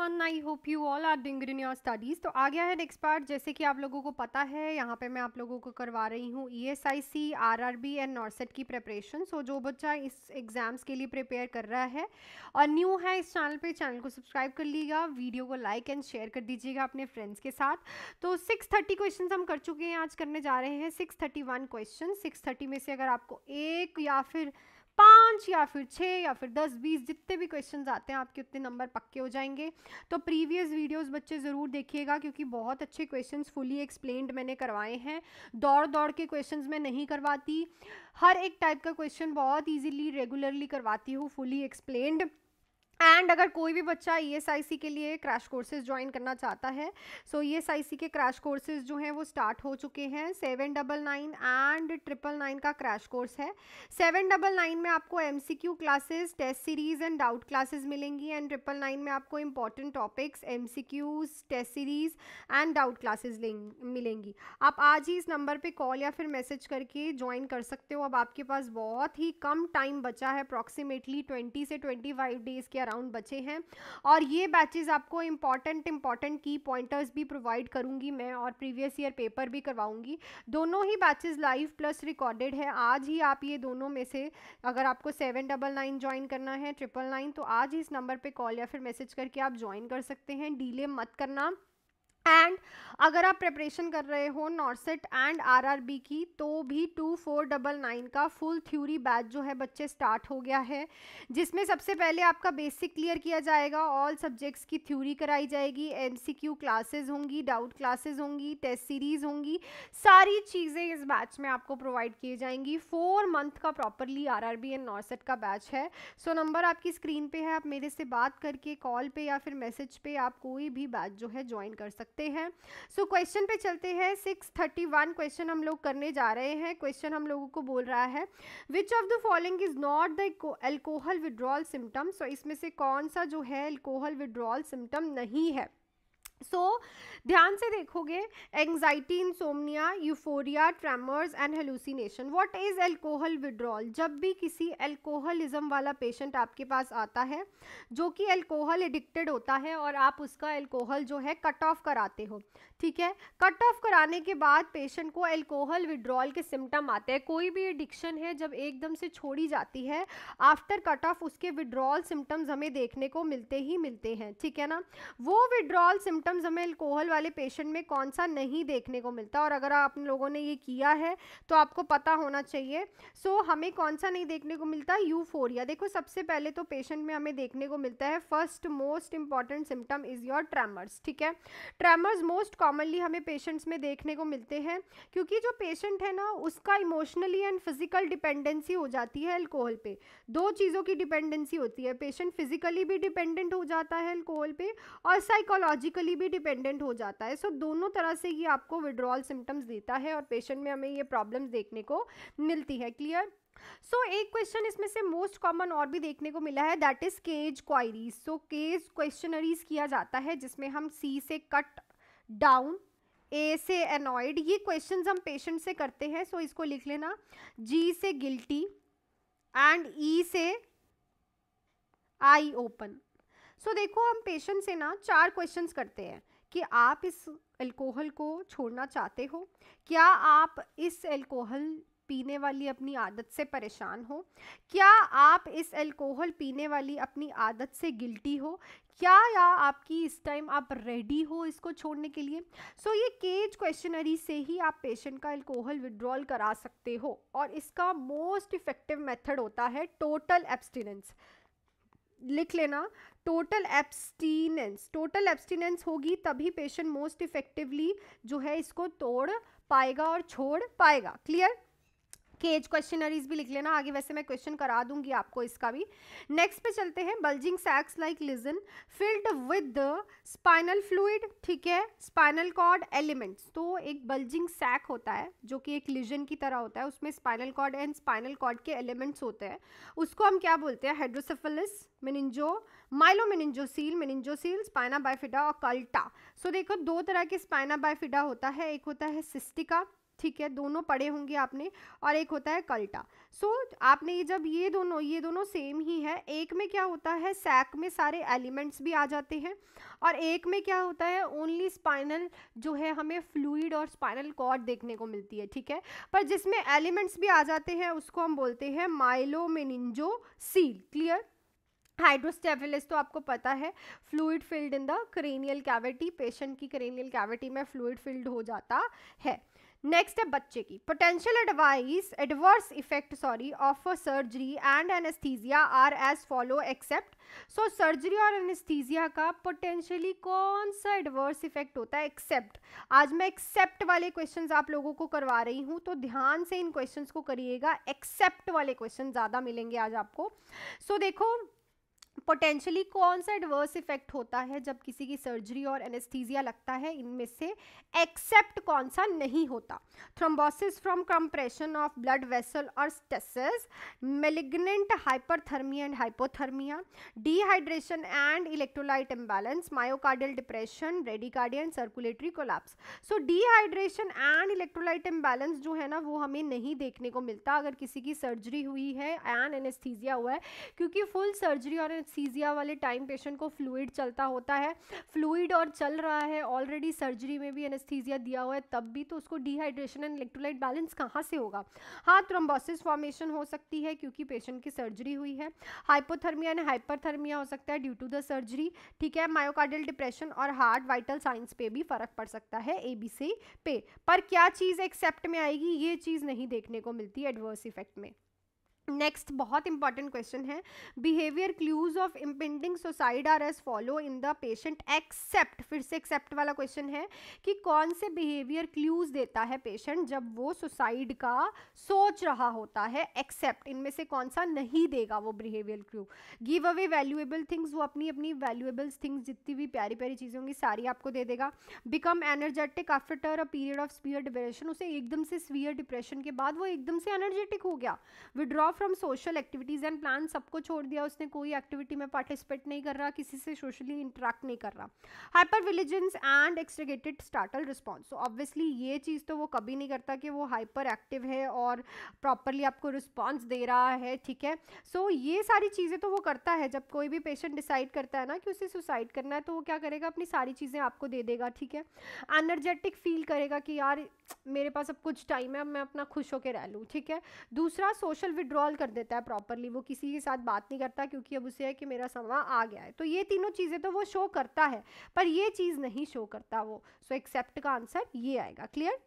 Everyone I hope you all are doing in your studies तो आ गया है नेक्स्ट पार्ट जैसे कि आप लोगों को पता है यहाँ पे मैं आप लोगों को करवा रही हूँ E S I C R R B and NORCET की प्रिपरेशन सो so, जो बच्चा इस एग्ज़ाम्स के लिए प्रिपेयर कर रहा है और न्यू है इस चैनल पे चैनल को सब्सक्राइब कर लीजिएगा वीडियो को लाइक एंड शेयर कर दीजिएगा अपने फ्रेंड्स के साथ तो सिक्स थर्टी क्वेश्चन हम कर चुके हैं आज करने जा रहे हैं six thirty one question six thirty में से अगर आपको एक या फिर पाँच या फिर छः या फिर दस बीस जितने भी क्वेश्चन आते हैं आपके उतने नंबर पक्के हो जाएंगे तो प्रीवियस वीडियोस बच्चे ज़रूर देखिएगा क्योंकि बहुत अच्छे क्वेश्चंस फुली एक्सप्लेन्ड मैंने करवाए हैं दौड़ दौड़ के क्वेश्चंस मैं नहीं करवाती हर एक टाइप का क्वेश्चन बहुत ईजिली रेगुलरली करवाती हूँ फुली एक्सप्लेंड एंड अगर कोई भी बच्चा ई e के लिए क्रैश कोर्सेज ज्वाइन करना चाहता है सो ई e के क्रैश कोर्सेज जो हैं वो स्टार्ट हो चुके हैं seven double nine and triple nine का क्रैश कोर्स है सेवन डबल नाइन में आपको M classes test series and doubt classes मिलेंगी एंड ट्रिपल नाइन में आपको important topics M test series and doubt classes मिलेंगी आप आज ही इस नंबर पर कॉल या फिर मैसेज करके ज्वाइन कर सकते हो अब आपके पास बहुत ही कम टाइम बचा है अप्रॉक्सीमेटली ट्वेंटी से ट्वेंटी फाइव डेज़ के अराउंड बचे हैं और ये बैचेस आपको इम्पॉर्टेंट इम्पॉर्टेंट की पॉइंटर्स भी प्रोवाइड करूँगी मैं और प्रीवियस ईयर पेपर भी करवाऊँगी दोनों ही बैचेस लाइव प्लस रिकॉर्डेड है आज ही आप ये दोनों में से अगर आपको सेवन डबल नाइन ज्वाइन करना है ट्रिपल नाइन तो आज इस नंबर पर कॉल या फिर मैसेज करके आप ज्वाइन कर सकते हैं डीले मत करना एंड अगर आप प्रिपरेशन कर रहे हो नॉर्सेट एंड आरआरबी की तो भी टू फोर डबल नाइन का फुल थ्योरी बैच जो है बच्चे स्टार्ट हो गया है जिसमें सबसे पहले आपका बेसिक क्लियर किया जाएगा ऑल सब्जेक्ट्स की थ्योरी कराई जाएगी एमसीक्यू क्लासेस होंगी डाउट क्लासेस होंगी टेस्ट सीरीज़ होंगी सारी चीज़ें इस बैच में आपको प्रोवाइड किए जाएंगी फोर मंथ का प्रॉपरली आर एंड नॉर्सेट का बैच है सो so, नंबर आपकी स्क्रीन पर है आप मेरे से बात करके कॉल पर या फिर मैसेज पर आप कोई भी बैच जो है ज्वाइन कर सकते सकते हैं सो so, क्वेश्चन पे चलते हैं सिक्स थर्टी वन क्वेश्चन हम लोग करने जा रहे हैं क्वेश्चन हम लोगों को बोल रहा है which of the following is not the alcohol withdrawal symptom so इसमें से कौन सा जो है एल्कोहल विड्रॉल सिम्टम नहीं है सो so, ध्यान से देखोगे anxiety insomnia euphoria tremors and hallucination what is alcohol withdrawal जब भी किसी अल्कोहलिज्म वाला पेशेंट आपके पास आता है जो कि अल्कोहल एडिक्टेड होता है और आप उसका अल्कोहल जो है कट ऑफ कराते हो ठीक है कट ऑफ कराने के बाद पेशेंट को अल्कोहल विड्रॉल के सिम्टम आते हैं कोई भी एडिक्शन है जब एकदम से छोड़ी जाती है आफ्टर कट ऑफ उसके विड्रॉल सिम्टम्स हमें देखने को मिलते ही मिलते हैं ठीक है ना वो विड्रॉल सिम्टम सिम्टम्स हमें अल्कोहल वाले पेशेंट में कौन सा नहीं देखने को मिलता और अगर आप लोगों ने ये किया है तो आपको पता होना चाहिए सो so, हमें कौन सा नहीं देखने को मिलता यूफोरिया देखो सबसे पहले तो पेशेंट में हमें देखने को मिलता है first most important symptom is your tremors ठीक है ट्रैमर्स मोस्ट कॉमनली हमें पेशेंट्स में देखने को मिलते हैं क्योंकि जो पेशेंट है ना उसका इमोशनली एंड फिजिकल डिपेंडेंसी हो जाती है अल्कोहल पे दो चीज़ों की डिपेंडेंसी होती है पेशेंट फिजिकली भी डिपेंडेंट हो जाता है अल्कोहल पे और साइकोलॉजिकली भी डिपेंडेंट हो जाता है सो so, दोनों तरह से ये आपको विड्रॉल सिम्टम्स देता है और पेशेंट में हमें ये प्रॉब्लम देखने को मिलती है क्लियर सो so, एक क्वेश्चन इसमें से मोस्ट कॉमन और भी देखने को मिला है that is CAGE queries so CAGE questionnaires किया जाता है जिसमें हम सी से कट डाउन ए से एनॉयड ये क्वेश्चंस हम पेशेंट से करते हैं सो so इसको लिख लेना जी से गिल्टी एंड ई e से आई ओपन सो so, देखो हम पेशेंट से ना चार क्वेश्चन करते हैं कि आप इस एल्कोहल को छोड़ना चाहते हो क्या आप इस एल्कोहल पीने वाली अपनी आदत से परेशान हो क्या आप इस एल्कोहल पीने वाली अपनी आदत से गिल्टी हो क्या या आपकी इस टाइम आप रेडी हो इसको छोड़ने के लिए सो so, ये केज क्वेश्चनरी से ही आप पेशेंट का एल्कोहल विड्रॉल करा सकते हो और इसका मोस्ट इफ़ेक्टिव मेथड होता है टोटल एब्सटिनेंस लिख लेना टोटल एब्सटीनेंस टोटल एब्सटीनेंस होगी तभी पेशेंट मोस्ट इफ़ेक्टिवली जो है इसको तोड़ पाएगा और छोड़ पाएगा क्लियर केज क्वेश्चनरीज भी लिख लेना आगे वैसे मैं क्वेश्चन करा दूंगी आपको इसका भी नेक्स्ट पे चलते हैं bulging sacs like lesion filled with spinal fluid ठीक है स्पाइनल कॉर्ड एलिमेंट्स तो एक बल्जिंग सैक होता है जो कि एक लिजन की तरह होता है उसमें spinal cord and spinal cord के एलिमेंट्स होते हैं उसको हम क्या बोलते हैं हाइड्रोसेफलिस मिनिंजो माइलोमिनिंजोसील मिनिंजोसील स्पाइना बायफिडा और कल्टा सो देखो दो तरह के स्पाइना बायफिडा होता है एक होता है सिस्टिका ठीक है दोनों पढ़े होंगे आपने और एक होता है कल्टा सो so, आपने जब ये दोनों ये दोनों सेम ही है एक में क्या होता है सैक में सारे एलिमेंट्स भी आ जाते हैं और एक में क्या होता है ओनली स्पाइनल जो है हमें फ्लूइड और स्पाइनल कॉर्ड देखने को मिलती है ठीक है पर जिसमें एलिमेंट्स भी आ जाते हैं उसको हम बोलते हैं मेनिंजो सील क्लियर हाइड्रोस्टेफिलिस तो आपको पता है fluid filled in the cranial cavity patient की करेनियल कैविटी में फ्लूइड फिल्ड हो जाता है नेक्स्ट है बच्चे की potential advice adverse effect sorry of surgery and anaesthesia are as follow except so surgery और एनेस्थीजिया का पोटेंशियली कौन सा एडवर्स इफेक्ट होता है एक्सेप्ट आज मैं एक्सेप्ट वाले क्वेश्चन आप लोगों को करवा रही हूँ तो ध्यान से इन क्वेश्चन को करिएगा एक्सेप्ट वाले क्वेश्चन ज़्यादा मिलेंगे आज आपको सो so, देखो पोटेंशियली कौन सा एडवर्स इफेक्ट होता है जब किसी की सर्जरी और एनेस्थीजिया लगता है इनमें से एक्सेप्ट कौन सा नहीं होता thrombosis from compression of blood vessel और stasis malignant hyperthermia and hypothermia dehydration and electrolyte imbalance myocardial depression bradycardia circulatory collapse so dehydration and electrolyte imbalance जो है ना वो हमें नहीं देखने को मिलता अगर किसी की सर्जरी हुई है एंड एनेस्थीजिया हुआ है क्योंकि फुल सर्जरी और एनेस्थीजिया वाले टाइम पेशेंट को फ्लूइड चलता होता है फ्लूइड और चल रहा है ऑलरेडी सर्जरी में भी एनेस्थीजिया दिया हुआ है तब भी तो उसको डिहाइड्रेशन एंड इलेक्ट्रोलाइट बैलेंस कहाँ से होगा हाँ थ्रम्बोसिस फॉर्मेशन हो सकती है क्योंकि पेशेंट की सर्जरी हुई है हाइपोथर्मिया एंड हाइपरथर्मिया हो सकता है ड्यू टू द सर्जरी ठीक है मायोकार्डियल डिप्रेशन और हार्ट वाइटल साइंस पे भी फर्क पड़ सकता है ए बी सी पे पर क्या चीज़ एक्सेप्ट में आएगी ये चीज़ नहीं देखने को मिलती एडवर्स इफेक्ट में नेक्स्ट बहुत इंपॉर्टेंट क्वेश्चन है behaviour clues of impending suicide are as follow in the patient except फिर से एक्सेप्ट वाला क्वेश्चन है कि कौन से बिहेवियर क्लूज देता है पेशेंट जब वो सुसाइड का सोच रहा होता है एक्सेप्ट इनमें से कौन सा नहीं देगा वो behaviour clue give away valuable things वो अपनी अपनी वैल्यूएबल थिंग्स जितनी भी प्यारी प्यारी चीज़ें होंगी सारी आपको दे देगा become energetic after a period of severe depression उसे एकदम से स्वीयर डिप्रेशन के बाद वो एकदम से एनर्जेटिक हो गया withdraw from social activities and plan सबको छोड़ दिया उसने कोई एक्टिविटी में पार्टिसिपेट नहीं कर रहा किसी से सोशली इंटरेक्ट नहीं कर रहा hyper vigilance and exaggerated startle response so obviously ये चीज़ तो वो कभी नहीं करता कि वो हाइपर एक्टिव है और प्रॉपरली आपको रिस्पॉन्स दे रहा है ठीक है सो so, ये सारी चीज़ें तो वो करता है जब कोई भी पेशेंट डिसाइड करता है ना कि उसे सुसाइड करना है तो वो क्या करेगा अपनी सारी चीज़ें आपको दे देगा ठीक है एनर्जेटिक फील करेगा कि यार मेरे पास अब कुछ टाइम है मैं अपना खुश होकर रह लूँ ठीक है दूसरा सोशल विड्रॉ विड्रॉल कर देता है प्रॉपरली वो किसी के साथ बात नहीं करता क्योंकि अब उसे है कि मेरा समा आ गया है तो ये तीनों चीज़ें तो वो शो करता है पर ये चीज़ नहीं शो करता वो सो so, एक्सेप्ट का आंसर ये आएगा क्लियर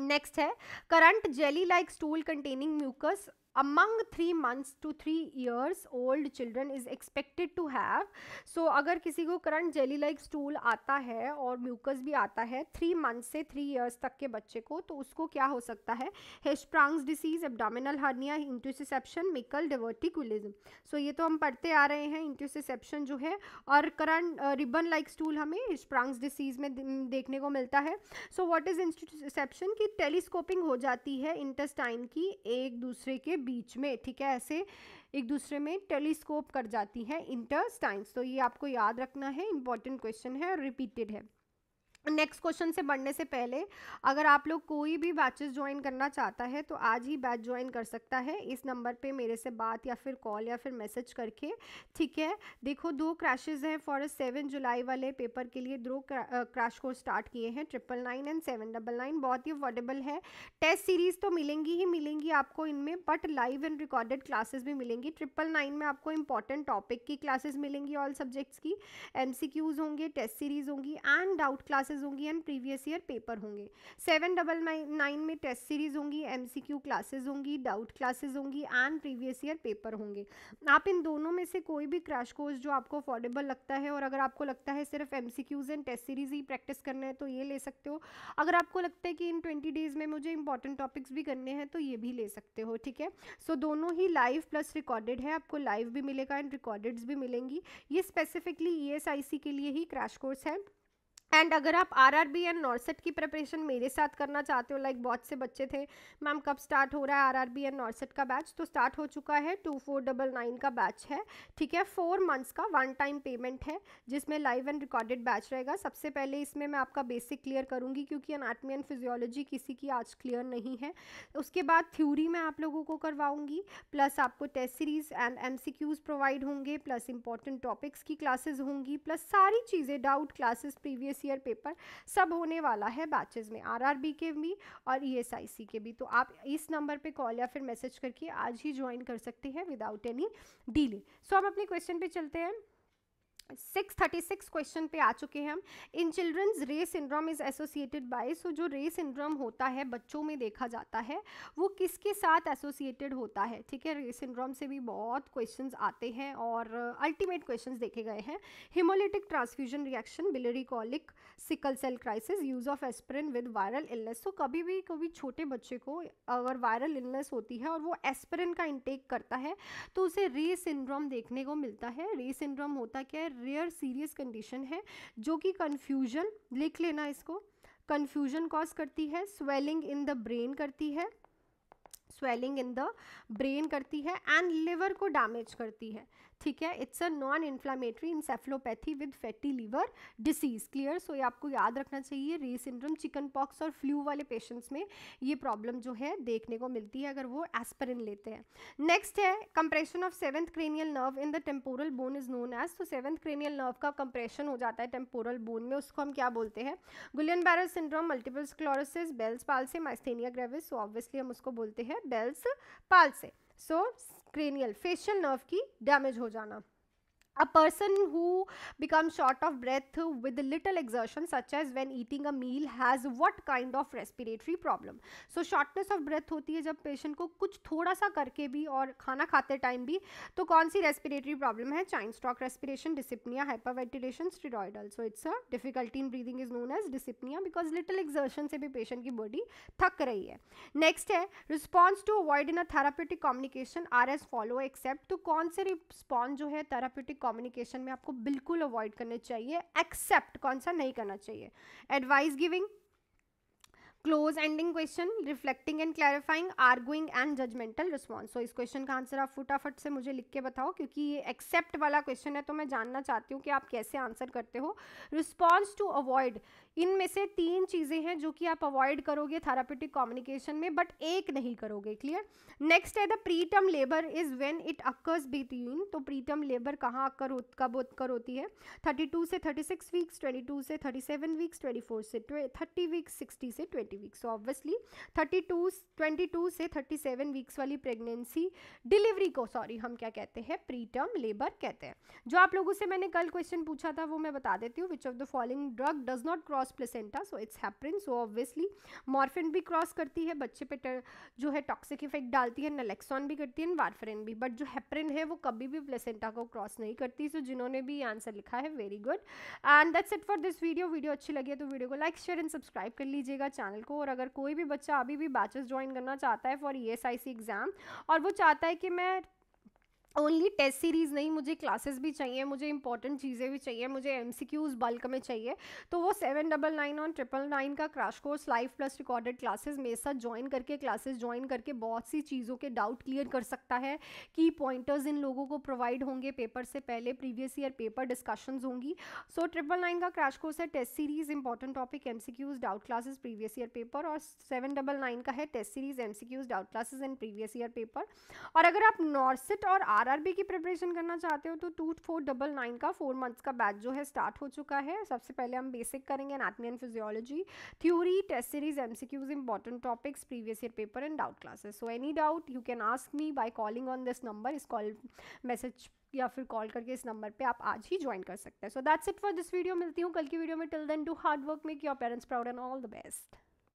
नेक्स्ट है currant jelly like stool containing mucus among three months to three years old children is expected to have so अगर किसी को करंट जेली लाइक स्टूल आता है और म्यूकस भी आता है थ्री मंथ से थ्री ईयर्स तक के बच्चे को तो उसको क्या हो सकता है Hirschsprung's disease abdominal hernia intussusception Meckel diverticulism so ये तो हम पढ़ते आ रहे हैं इंट्यूसिसेप्शन जो है और करंट रिबन लाइक स्टूल हमें हेस्प्रांग्स डिसीज में देखने को मिलता है सो वॉट इज इंट्यूसिसेप्शन की टेलीस्कोपिंग हो जाती है इंटेस्टाइन की एक दूसरे के बीच में ठीक है ऐसे एक दूसरे में टेलीस्कोप कर जाती हैं इंटरस्टाइंस तो ये आपको याद रखना है इंपॉर्टेंट क्वेश्चन है और रिपीटेड है नेक्स्ट क्वेश्चन से बढ़ने से पहले अगर आप लोग कोई भी बैचेस ज्वाइन करना चाहता है तो आज ही बैच ज्वाइन कर सकता है इस नंबर पे मेरे से बात या फिर कॉल या फिर मैसेज करके ठीक है देखो दो क्रैशेज हैं फॉर सेवन जुलाई वाले पेपर के लिए दो क्रैश कोर्स स्टार्ट किए हैं triple nine and seven double nine बहुत ही अफोर्डेबल है टेस्ट सीरीज़ तो मिलेंगी ही मिलेंगी आपको इनमें but live and recorded classes भी मिलेंगी ट्रिपल नाइन में आपको इंपॉर्टेंट टॉपिक की क्लासेज मिलेंगी ऑल सब्जेक्ट्स की एम होंगे टेस्ट सीरीज़ होंगी एंड डाउट क्लासेज क्लासेस होंगी एंड प्रीवियस ईयर पेपर होंगे सेवन डबल नाइन में टेस्ट सीरीज होंगी एम सी क्यू क्लासेज होंगी डाउट क्लासेज होंगी एंड प्रीवियस ईयर पेपर होंगे आप इन दोनों में से कोई भी क्रैश कोर्स जो आपको अफोर्डेबल लगता है और अगर आपको लगता है सिर्फ M C Qs and test series ही प्रैक्टिस करना है तो ये ले सकते हो अगर आपको लगता है कि इन ट्वेंटी डेज़ में मुझे इंपॉर्टेंट टॉपिक्स भी करने हैं तो ये भी ले सकते हो ठीक है सो दोनों ही लाइव प्लस रिकॉर्डेड है आपको लाइव भी मिलेगा एंड रिकॉर्डेड्स भी मिलेंगी ये स्पेसिफिकली ई e के लिए ही क्रैश कोर्स है एंड अगर आप R R B and NORCET की प्रिपरेशन मेरे साथ करना चाहते हो लाइक like बहुत से बच्चे थे मैम कब स्टार्ट हो रहा है R R B and NORCET का बैच तो स्टार्ट हो चुका है टू फोर डबल नाइन का बैच है ठीक है फोर मंथ्स का वन टाइम पेमेंट है जिसमें लाइव एंड रिकॉर्डेड बैच रहेगा सबसे पहले इसमें मैं आपका बेसिक क्लियर करूँगी क्योंकि अनाटमी एंड फिजियोलॉजी किसी की आज क्लियर नहीं है उसके बाद थ्यूरी मैं आप लोगों को करवाऊँगी प्लस आपको test series and M C Qs provide होंगे प्लस इंपॉर्टेंट टॉपिक्स की क्लासेज होंगी प्लस सारी चीज़ें doubt classes previous year paper सब होने वाला है बैचेज में आरआरबी के भी और ईएसआईसी e के भी तो आप इस नंबर पे कॉल या फिर मैसेज करके आज ही ज्वाइन कर सकते हैं विदाउट एनी डीले सो हम अपने क्वेश्चन पे चलते हैं 636 क्वेश्चन पे आ चुके हैं हम in children's Reye syndrome is associated by so जो रे सिंड्रोम होता है बच्चों में देखा जाता है वो किसके साथ एसोसिएटेड होता है ठीक है रे सिंड्रोम से भी बहुत क्वेश्चन आते हैं और अल्टीमेट uh, क्वेश्चन देखे गए हैं haemolytic transfusion reaction biliary colic sickle cell crisis use of aspirin with viral illness तो कभी भी कभी छोटे बच्चे को अगर वायरल इलनेस होती है और वो एस्प्रिन का इंटेक करता है तो उसे रे सिंड्रोम देखने को मिलता है रे सिंड्रोम होता क्या है रेयर सीरियस कंडीशन है जो कि कन्फ्यूजन लिख लेना इसको कन्फ्यूजन कॉज करती है स्वेलिंग इन द ब्रेन करती है स्वेलिंग इन द ब्रेन करती है एंड लिवर को डैमेज करती है ठीक है it's a non inflammatory encephalopathy with fatty liver disease clear so ये आपको याद रखना चाहिए रे सिंड्रोम चिकन पॉक्स और फ्लू वाले पेशेंट्स में ये प्रॉब्लम जो है देखने को मिलती है अगर वो एस्परिन लेते हैं नेक्स्ट है compression of seventh cranial nerve in the temporal bone is known as तो सेवंथ क्रेनियल नर्व का कंप्रेशन हो जाता है टेम्पोरल बोन में उसको हम क्या बोलते हैं Guillain Barre syndrome multiple sclerosis Bell's palsy से माइस्थेनिया ग्रेविस सो ऑब्वियसली हम उसको बोलते हैं बेल्स पाल से सो क्रेनियल फेशियल नर्व की डैमेज हो जाना A person who becomes short of breath with little exertion, such as when eating a meal, has what kind of respiratory problem? So shortness of breath होती है जब patient को कुछ थोड़ा सा करके भी और खाना खाते time भी तो कौन सी respiratory problem है Chain stroke, respiration, dyspnea, hyperventilation, steroidal. So it's a difficulty in breathing is known as dyspnea because little exertion से भी patient की body थक रही है Next है response to avoid in a therapeutic communication are as follow except तो कौन से response जो है therapeutic कम्युनिकेशन में आपको बिल्कुल अवॉइड करने चाहिए एक्सेप्ट कौन सा नहीं करना चाहिए advice giving close ending question reflecting and clarifying arguing and judgemental response so इस क्वेश्चन का आंसर आप फटाफट से मुझे लिख के बताओ क्योंकि ये एक्सेप्ट वाला क्वेश्चन है तो मैं जानना चाहती हूँ कि आप कैसे आंसर करते हो रिस्पॉन्स टू अवॉइड इनमें से तीन चीज़ें हैं जो कि आप अवॉइड करोगे थेरापेटिक कम्युनिकेशन में बट एक नहीं करोगे क्लियर नेक्स्ट है the preterm labour is when it occurs between तो प्रीटम लेबर कहाँ अक्कर कब उत्कर होती है 32 से 36 वीक्स 22 से 37 वीक्स 24 से 30 वीक्स 60 से 20 वीक्स ऑब्वियसली 32 22 से 37 वीक्स वाली प्रेगनेंसी डिलीवरी को सॉरी हम क्या कहते हैं प्रीटर्म लेबर कहते हैं जो आप लोगों से मैंने कल क्वेश्चन पूछा था वो मैं बता देती हूँ which of the following drug does not cross cross placenta so it's heparin so obviously morphine भी क्रॉस करती है बच्चे पे जो है टॉक्सिक इफेक्ट डालती है नलेक्सॉन भी करती है एंड वारफरिन भी बट जो हैपरिन है वो कभी भी प्लेसेंटा को क्रॉस नहीं करती सो so, जिन्होंने भी आंसर लिखा है very good and that's it for this video video अच्छी लगी है तो वीडियो को लाइक शेयर एंड सब्सक्राइब कर लीजिएगा चैनल को और अगर कोई भी बच्चा अभी भी बैचेस ज्वाइन करना चाहता है फॉर ई एग्ज़ाम और वो चाहता है कि मैं ओनली टेस्ट सीरीज़ नहीं मुझे क्लासेस भी चाहिए मुझे इंपॉर्टेंट चीज़ें भी चाहिए मुझे एम सी क्यूज़ बल्क में चाहिए तो वो सेवन डबल नाइन और ट्रिपल नाइन का crash course live plus recorded classes मेरे साथ ज्वाइन करके क्लासेस ज्वाइन करके बहुत सी चीज़ों के डाउट क्लियर कर सकता है कि पॉइंटर्स इन लोगों को प्रोवाइड होंगे पेपर से पहले प्रीवियस ईयर पेपर डिस्कशन होंगी सो ट्रिपल नाइन का क्रैश कोर्स है test series important topic M C Qs doubt classes previous year paper और सेवन डबल नाइन का है test series M C Qs doubt classes and previous year paper और अगर आप नॉर्सिट और are RRB की प्रिपरेशन करना चाहते हो तो टू फोर डबल नाइन का फोर मंथ्स का बैच जो है स्टार्ट हो चुका है सबसे पहले हम बेसिक करेंगे anatomy and physiology theory test series MCQs important topics previous year paper and doubt classes so any doubt you can ask me by calling on this number इस कॉल मैसेज या फिर कॉल करके इस number पे आप आज ही join कर सकते हैं so that's it for this video मिलती हूँ कल की वीडियो में till then do hard work make your parents proud and all the best